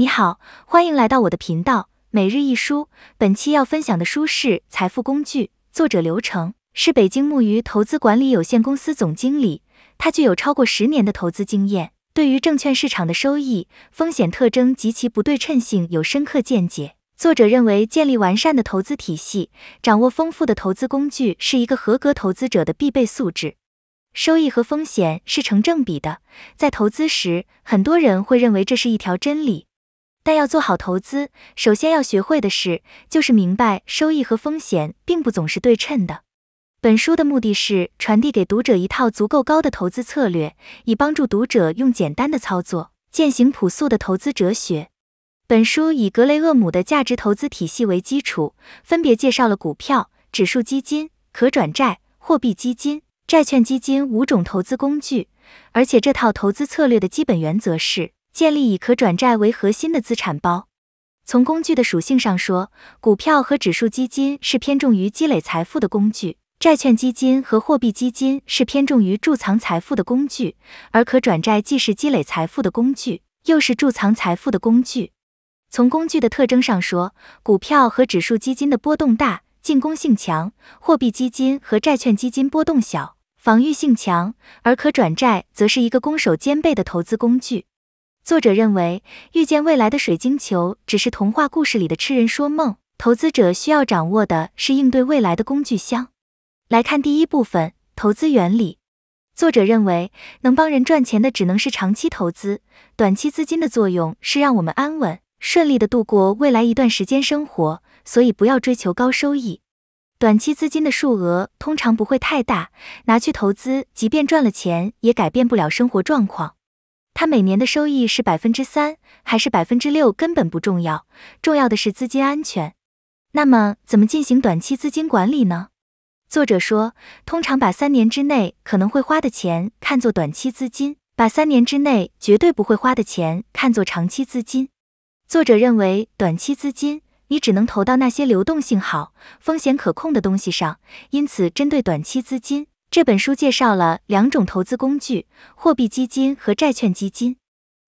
你好，欢迎来到我的频道每日一书。本期要分享的书是《财富工具》，作者刘成是北京木鱼投资管理有限公司总经理，他具有超过十年的投资经验，对于证券市场的收益、风险特征及其不对称性有深刻见解。作者认为，建立完善的投资体系，掌握丰富的投资工具，是一个合格投资者的必备素质。收益和风险是成正比的，在投资时，很多人会认为这是一条真理。但要做好投资，首先要学会的是，就是明白收益和风险并不总是对称的。本书的目的是传递给读者一套足够高的投资策略，以帮助读者用简单的操作践行朴素的投资哲学。本书以格雷厄姆的价值投资体系为基础，分别介绍了股票、指数基金、可转债、货币基金、债券基金五种投资工具，而且这套投资策略的基本原则是。建立以可转债为核心的资产包。从工具的属性上说，股票和指数基金是偏重于积累财富的工具，债券基金和货币基金是偏重于贮藏财富的工具，而可转债既是积累财富的工具，又是贮藏财富的工具。从工具的特征上说，股票和指数基金的波动大，进攻性强；货币基金和债券基金波动小，防御性强，而可转债则是一个攻守兼备的投资工具。作者认为，预见未来的水晶球只是童话故事里的痴人说梦。投资者需要掌握的是应对未来的工具箱。来看第一部分：投资原理。作者认为，能帮人赚钱的只能是长期投资。短期资金的作用是让我们安稳、顺利的度过未来一段时间生活，所以不要追求高收益。短期资金的数额通常不会太大，拿去投资，即便赚了钱，也改变不了生活状况。它每年的收益是百分之三还是百分之六根本不重要，重要的是资金安全。那么，怎么进行短期资金管理呢？作者说，通常把三年之内可能会花的钱看作短期资金，把三年之内绝对不会花的钱看作长期资金。作者认为，短期资金你只能投到那些流动性好、风险可控的东西上，因此，针对短期资金。这本书介绍了两种投资工具：货币基金和债券基金。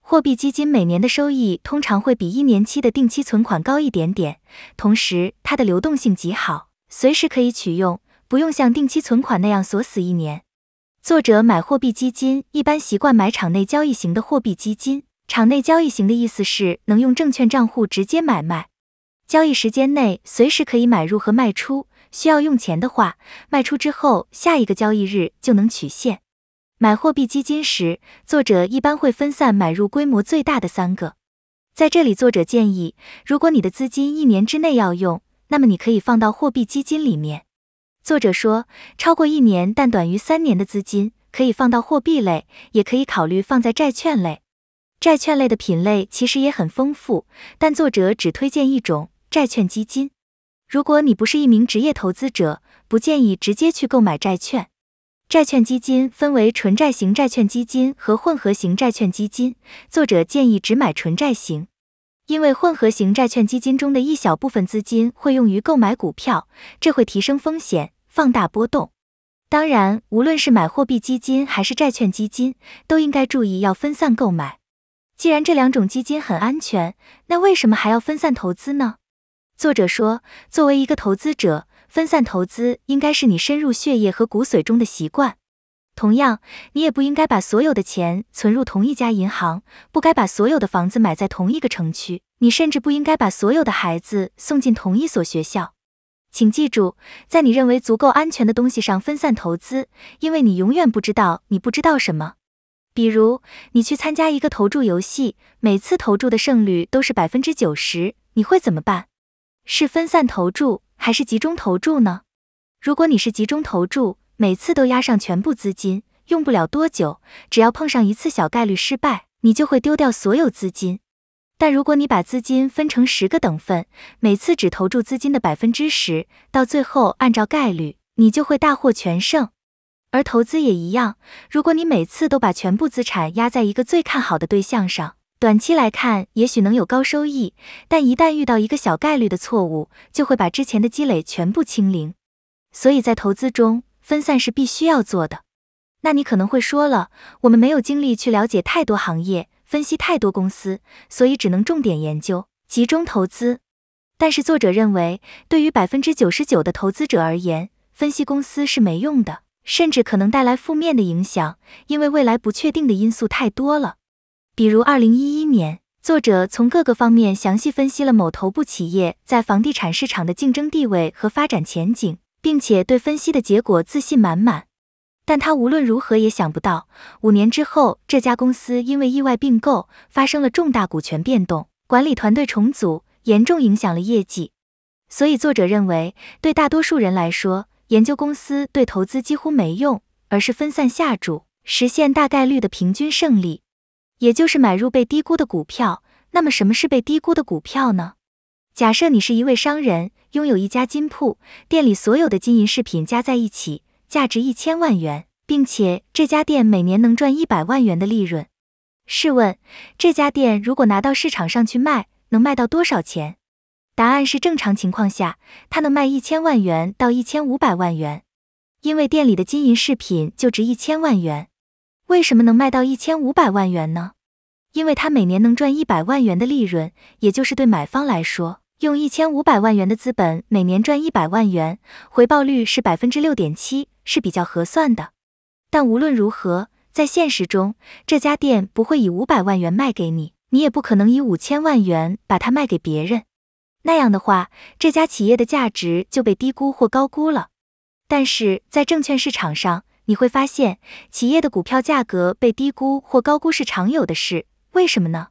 货币基金每年的收益通常会比一年期的定期存款高一点点，同时它的流动性极好，随时可以取用，不用像定期存款那样锁死一年。作者买货币基金一般习惯买场内交易型的货币基金。场内交易型的意思是能用证券账户直接买卖，交易时间内随时可以买入和卖出。需要用钱的话，卖出之后下一个交易日就能取现。买货币基金时，作者一般会分散买入规模最大的三个。在这里，作者建议，如果你的资金一年之内要用，那么你可以放到货币基金里面。作者说，超过一年但短于三年的资金，可以放到货币类，也可以考虑放在债券类。债券类的品类其实也很丰富，但作者只推荐一种债券基金。如果你不是一名职业投资者，不建议直接去购买债券。债券基金分为纯债型债券基金和混合型债券基金。作者建议只买纯债型，因为混合型债券基金中的一小部分资金会用于购买股票，这会提升风险、放大波动。当然，无论是买货币基金还是债券基金，都应该注意要分散购买。既然这两种基金很安全，那为什么还要分散投资呢？作者说，作为一个投资者，分散投资应该是你深入血液和骨髓中的习惯。同样，你也不应该把所有的钱存入同一家银行，不该把所有的房子买在同一个城区，你甚至不应该把所有的孩子送进同一所学校。请记住，在你认为足够安全的东西上分散投资，因为你永远不知道你不知道什么。比如，你去参加一个投注游戏，每次投注的胜率都是百分之九十，你会怎么办？是分散投注还是集中投注呢？如果你是集中投注，每次都押上全部资金，用不了多久，只要碰上一次小概率失败，你就会丢掉所有资金。但如果你把资金分成十个等份，每次只投注资金的百分之十，到最后按照概率，你就会大获全胜。而投资也一样，如果你每次都把全部资产压在一个最看好的对象上。短期来看，也许能有高收益，但一旦遇到一个小概率的错误，就会把之前的积累全部清零。所以在投资中，分散是必须要做的。那你可能会说了，我们没有精力去了解太多行业，分析太多公司，所以只能重点研究、集中投资。但是作者认为，对于百分之九十九的投资者而言，分析公司是没用的，甚至可能带来负面的影响，因为未来不确定的因素太多了。比如，二零一一年，作者从各个方面详细分析了某头部企业在房地产市场的竞争地位和发展前景，并且对分析的结果自信满满。但他无论如何也想不到，五年之后这家公司因为意外并购发生了重大股权变动，管理团队重组，严重影响了业绩。所以，作者认为，对大多数人来说，研究公司对投资几乎没用，而是分散下注，实现大概率的平均胜利。也就是买入被低估的股票。那么什么是被低估的股票呢？假设你是一位商人，拥有一家金铺，店里所有的金银饰品加在一起价值一千万元，并且这家店每年能赚一百万元的利润。试问，这家店如果拿到市场上去卖，能卖到多少钱？答案是正常情况下，它能卖一千万元到一千五百万元，因为店里的金银饰品就值一千万元。为什么能卖到一千五百万元呢？因为它每年能赚一百万元的利润，也就是对买方来说，用一千五百万元的资本每年赚一百万元，回报率是百分之六点七，是比较合算的。但无论如何，在现实中，这家店不会以五百万元卖给你，你也不可能以五千万元把它卖给别人。那样的话，这家企业的价值就被低估或高估了。但是在证券市场上，你会发现，企业的股票价格被低估或高估是常有的事。为什么呢？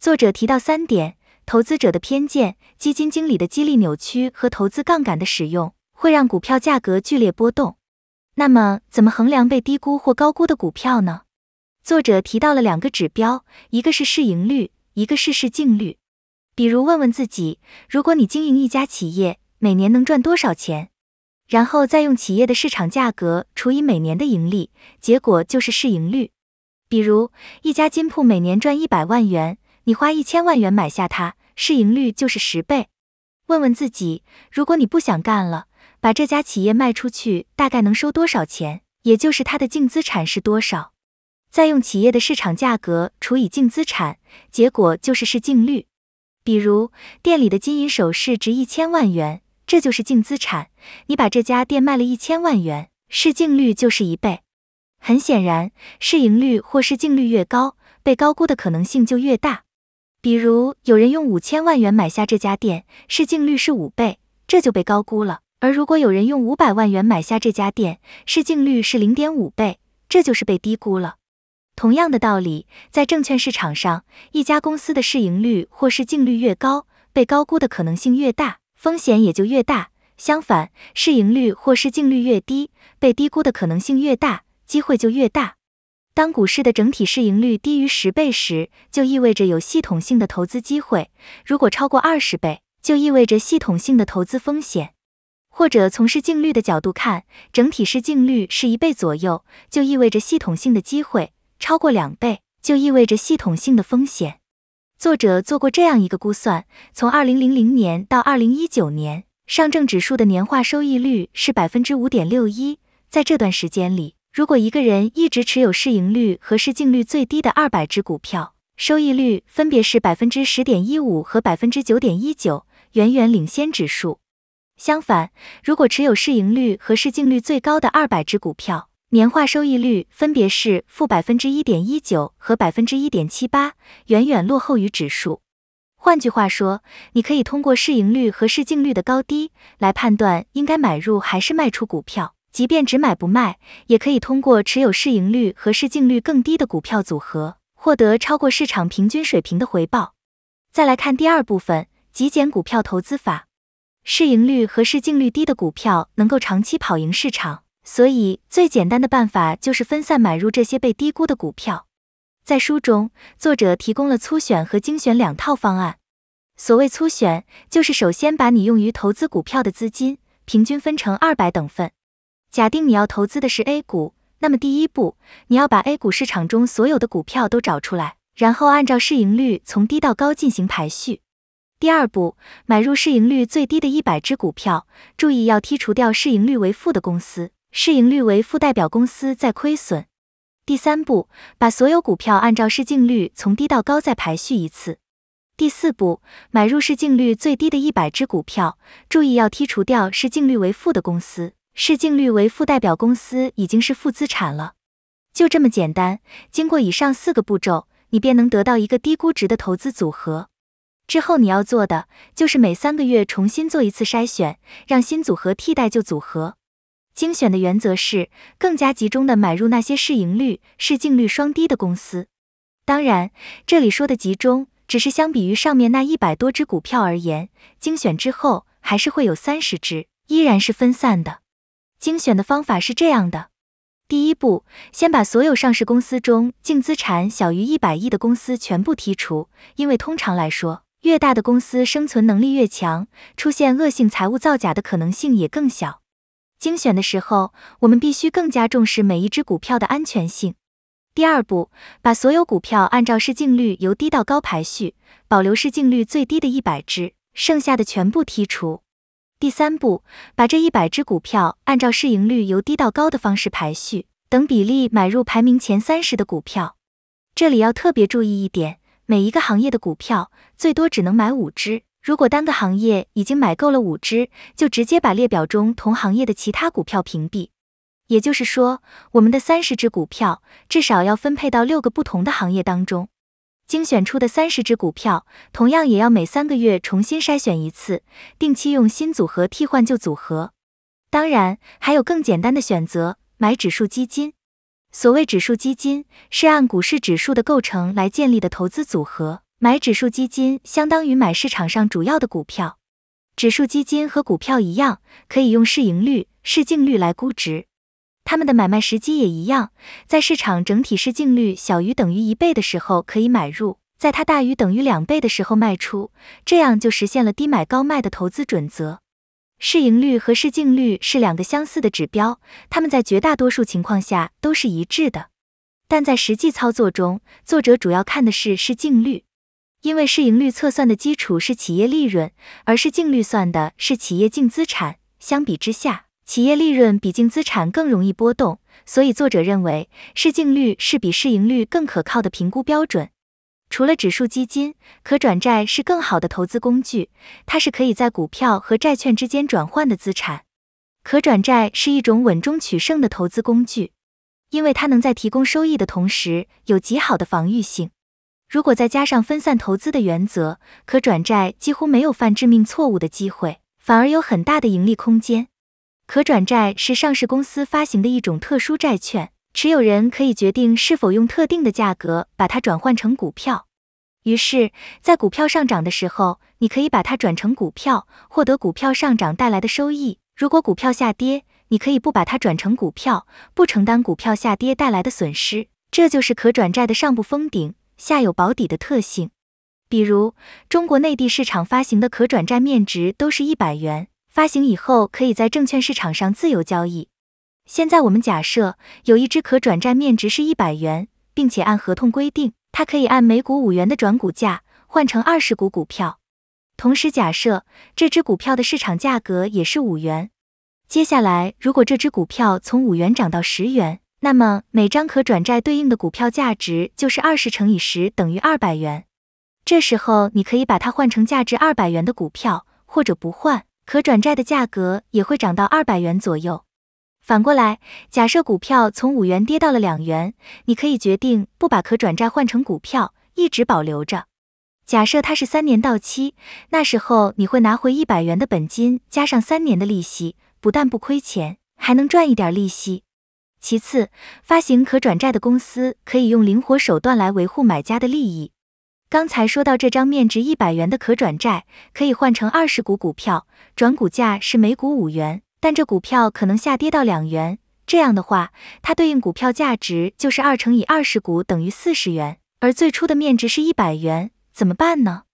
作者提到三点：投资者的偏见、基金经理的激励扭曲和投资杠杆的使用，会让股票价格剧烈波动。那么，怎么衡量被低估或高估的股票呢？作者提到了两个指标，一个是市盈率，一个是市净率。比如，问问自己，如果你经营一家企业，每年能赚多少钱？然后再用企业的市场价格除以每年的盈利，结果就是市盈率。比如一家金铺每年赚一百万元，你花一千万元买下它，市盈率就是十倍。问问自己，如果你不想干了，把这家企业卖出去大概能收多少钱？也就是它的净资产是多少？再用企业的市场价格除以净资产，结果就是市净率。比如店里的金银首饰值一千万元。这就是净资产。你把这家店卖了一千万元，市净率就是一倍。很显然，市盈率或市净率越高，被高估的可能性就越大。比如，有人用五千万元买下这家店，市净率是五倍，这就被高估了。而如果有人用五百万元买下这家店，市净率是零点五倍，这就是被低估了。同样的道理，在证券市场上，一家公司的市盈率或市净率越高，被高估的可能性越大。风险也就越大。相反，市盈率或市净率越低，被低估的可能性越大，机会就越大。当股市的整体市盈率低于十倍时，就意味着有系统性的投资机会；如果超过二十倍，就意味着系统性的投资风险。或者从市净率的角度看，整体市净率是一倍左右，就意味着系统性的机会；超过两倍，就意味着系统性的风险。作者做过这样一个估算：从二零零零年到二零一九年，上证指数的年化收益率是百分之五点六一。在这段时间里，如果一个人一直持有市盈率和市净率最低的二百只股票，收益率分别是百分之十点一五和百分之九点一九，远远领先指数。相反，如果持有市盈率和市净率最高的二百只股票，年化收益率分别是负百分之一点一九和百分之一点七八，远远落后于指数。换句话说，你可以通过市盈率和市净率的高低来判断应该买入还是卖出股票。即便只买不卖，也可以通过持有市盈率和市净率更低的股票组合，获得超过市场平均水平的回报。再来看第二部分，极简股票投资法。市盈率和市净率低的股票能够长期跑赢市场。所以最简单的办法就是分散买入这些被低估的股票。在书中，作者提供了粗选和精选两套方案。所谓粗选，就是首先把你用于投资股票的资金平均分成二百等份。假定你要投资的是 A 股，那么第一步，你要把 A 股市场中所有的股票都找出来，然后按照市盈率从低到高进行排序。第二步，买入市盈率最低的一百只股票，注意要剔除掉市盈率为负的公司。市盈率为负代表公司在亏损。第三步，把所有股票按照市净率从低到高再排序一次。第四步，买入市净率最低的一百只股票，注意要剔除掉市净率为负的公司，市净率为负代表公司已经是负资产了。就这么简单，经过以上四个步骤，你便能得到一个低估值的投资组合。之后你要做的就是每三个月重新做一次筛选，让新组合替代旧组合。精选的原则是更加集中的买入那些市盈率、市净率双低的公司。当然，这里说的集中，只是相比于上面那一百多只股票而言，精选之后还是会有三十只依然是分散的。精选的方法是这样的：第一步，先把所有上市公司中净资产小于一百亿的公司全部剔除，因为通常来说，越大的公司生存能力越强，出现恶性财务造假的可能性也更小。精选的时候，我们必须更加重视每一只股票的安全性。第二步，把所有股票按照市净率由低到高排序，保留市净率最低的一百只，剩下的全部剔除。第三步，把这一百只股票按照市盈率由低到高的方式排序，等比例买入排名前三十的股票。这里要特别注意一点，每一个行业的股票最多只能买五只。如果单个行业已经买够了五只，就直接把列表中同行业的其他股票屏蔽。也就是说，我们的三十只股票至少要分配到六个不同的行业当中。精选出的三十只股票，同样也要每三个月重新筛选一次，定期用新组合替换旧组合。当然，还有更简单的选择，买指数基金。所谓指数基金，是按股市指数的构成来建立的投资组合。买指数基金相当于买市场上主要的股票，指数基金和股票一样，可以用市盈率、市净率来估值，它们的买卖时机也一样，在市场整体市净率小于等于一倍的时候可以买入，在它大于等于两倍的时候卖出，这样就实现了低买高卖的投资准则。市盈率和市净率是两个相似的指标，它们在绝大多数情况下都是一致的，但在实际操作中，作者主要看的是市净率。因为市盈率测算的基础是企业利润，而市净率算的是企业净资产。相比之下，企业利润比净资产更容易波动，所以作者认为市净率是比市盈率更可靠的评估标准。除了指数基金，可转债是更好的投资工具。它是可以在股票和债券之间转换的资产。可转债是一种稳中取胜的投资工具，因为它能在提供收益的同时，有极好的防御性。如果再加上分散投资的原则，可转债几乎没有犯致命错误的机会，反而有很大的盈利空间。可转债是上市公司发行的一种特殊债券，持有人可以决定是否用特定的价格把它转换成股票。于是，在股票上涨的时候，你可以把它转成股票，获得股票上涨带来的收益；如果股票下跌，你可以不把它转成股票，不承担股票下跌带来的损失。这就是可转债的上不封顶。下有保底的特性，比如中国内地市场发行的可转债面值都是一百元，发行以后可以在证券市场上自由交易。现在我们假设有一只可转债面值是一百元，并且按合同规定，它可以按每股五元的转股价换成二十股股票。同时假设这只股票的市场价格也是五元。接下来，如果这只股票从五元涨到十元。那么每张可转债对应的股票价值就是二十乘以十等于二百元。这时候你可以把它换成价值二百元的股票，或者不换。可转债的价格也会涨到二百元左右。反过来，假设股票从五元跌到了两元，你可以决定不把可转债换成股票，一直保留着。假设它是三年到期，那时候你会拿回一百元的本金加上三年的利息，不但不亏钱，还能赚一点利息。其次，发行可转债的公司可以用灵活手段来维护买家的利益。刚才说到，这张面值一百元的可转债可以换成二十股股票，转股价是每股五元，但这股票可能下跌到两元。这样的话，它对应股票价值就是二乘以二十股等于四十元，而最初的面值是一百元，怎么办呢？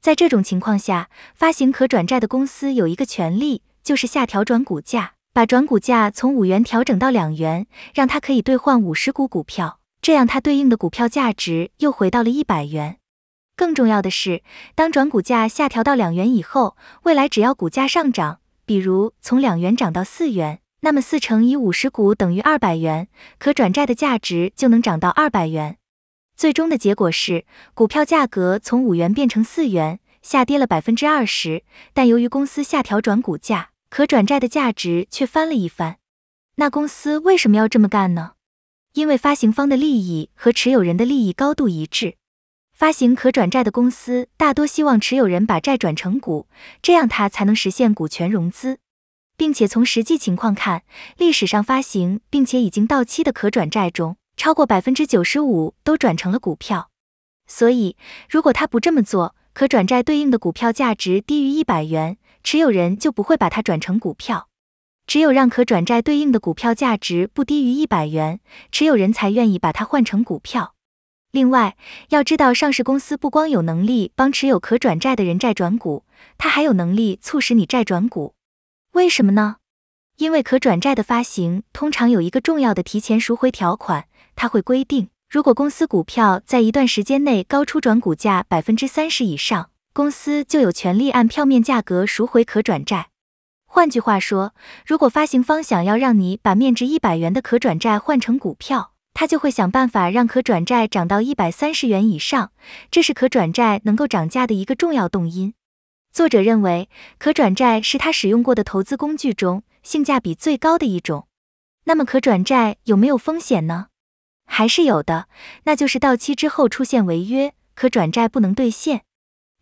在这种情况下，发行可转债的公司有一个权利，就是下调转股价。把转股价从五元调整到两元，让它可以兑换五十股股票，这样它对应的股票价值又回到了一百元。更重要的是，当转股价下调到两元以后，未来只要股价上涨，比如从两元涨到四元，那么四乘以五十股等于二百元，可转债的价值就能涨到二百元。最终的结果是，股票价格从五元变成四元，下跌了百分之二十，但由于公司下调转股价。可转债的价值却翻了一番，那公司为什么要这么干呢？因为发行方的利益和持有人的利益高度一致。发行可转债的公司大多希望持有人把债转成股，这样它才能实现股权融资，并且从实际情况看，历史上发行并且已经到期的可转债中，超过百分之九十五都转成了股票。所以，如果他不这么做，可转债对应的股票价值低于一百元。持有人就不会把它转成股票，只有让可转债对应的股票价值不低于一百元，持有人才愿意把它换成股票。另外，要知道，上市公司不光有能力帮持有可转债的人债转股，它还有能力促使你债转股。为什么呢？因为可转债的发行通常有一个重要的提前赎回条款，它会规定，如果公司股票在一段时间内高出转股价百分之三十以上。公司就有权利按票面价格赎回可转债。换句话说，如果发行方想要让你把面值一百元的可转债换成股票，他就会想办法让可转债涨到一百三十元以上。这是可转债能够涨价的一个重要动因。作者认为，可转债是他使用过的投资工具中性价比最高的一种。那么，可转债有没有风险呢？还是有的，那就是到期之后出现违约，可转债不能兑现。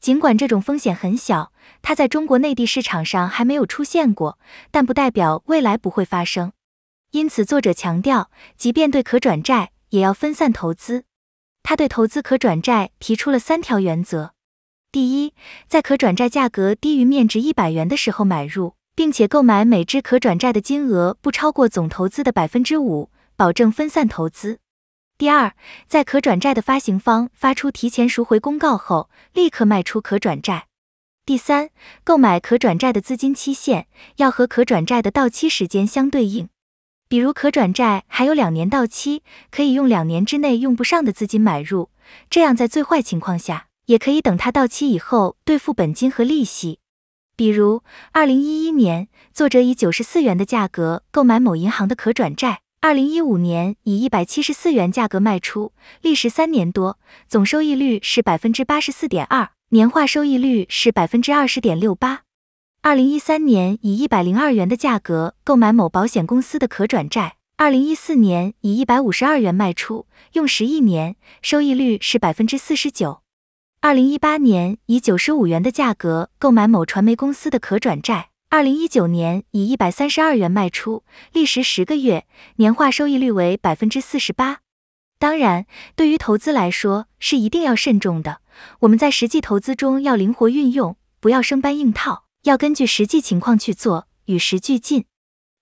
尽管这种风险很小，它在中国内地市场上还没有出现过，但不代表未来不会发生。因此，作者强调，即便对可转债，也要分散投资。他对投资可转债提出了三条原则：第一，在可转债价格低于面值一百元的时候买入，并且购买每只可转债的金额不超过总投资的百分之五，保证分散投资。第二，在可转债的发行方发出提前赎回公告后，立刻卖出可转债。第三，购买可转债的资金期限要和可转债的到期时间相对应。比如，可转债还有两年到期，可以用两年之内用不上的资金买入，这样在最坏情况下，也可以等它到期以后兑付本金和利息。比如，二零一一年，作者以九十四元的价格购买某银行的可转债。二零一五年以一百七十四元价格卖出，历时三年多，总收益率是百分之八十四点二，年化收益率是百分之二十点六八。二零一三年以一百零二元的价格购买某保险公司的可转债，二零一四年以一百五十二元卖出，用时一年，收益率是百分之四十九。二零一八年以九十五元的价格购买某传媒公司的可转债。二零一九年以一百三十二元卖出，历时十个月，年化收益率为百分之四十八。当然，对于投资来说是一定要慎重的。我们在实际投资中要灵活运用，不要生搬硬套，要根据实际情况去做，与时俱进。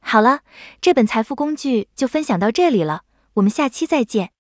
好了，这本财富工具就分享到这里了，我们下期再见。